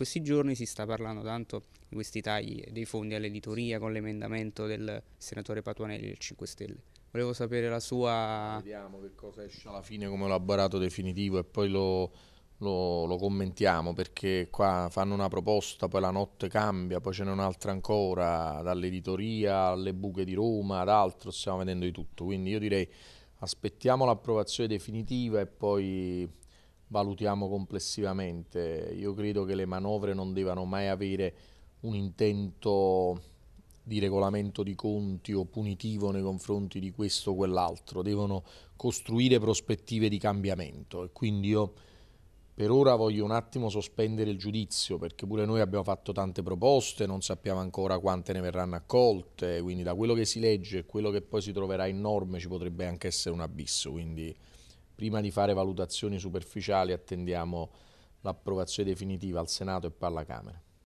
questi giorni si sta parlando tanto di questi tagli dei fondi all'editoria con l'emendamento del senatore Patuanelli del 5 Stelle. Volevo sapere la sua... Vediamo che cosa esce alla fine come elaborato definitivo e poi lo, lo, lo, commentiamo perché qua fanno una proposta, poi la notte cambia, poi ce n'è un'altra ancora, dall'editoria alle buche di Roma, ad altro, stiamo vedendo di tutto. Quindi io direi aspettiamo l'approvazione definitiva e poi valutiamo complessivamente. Io credo che le manovre non devono mai avere un intento di regolamento di conti o punitivo nei confronti di questo o quell'altro, devono costruire prospettive di cambiamento e quindi io per ora voglio un attimo sospendere il giudizio perché pure noi abbiamo fatto tante proposte, non sappiamo ancora quante ne verranno accolte, quindi da quello che si legge e quello che poi si troverà in norme ci potrebbe anche essere un abisso, quindi prima di fare valutazioni superficiali attendiamo l'approvazione definitiva al Senato e poi alla Camera.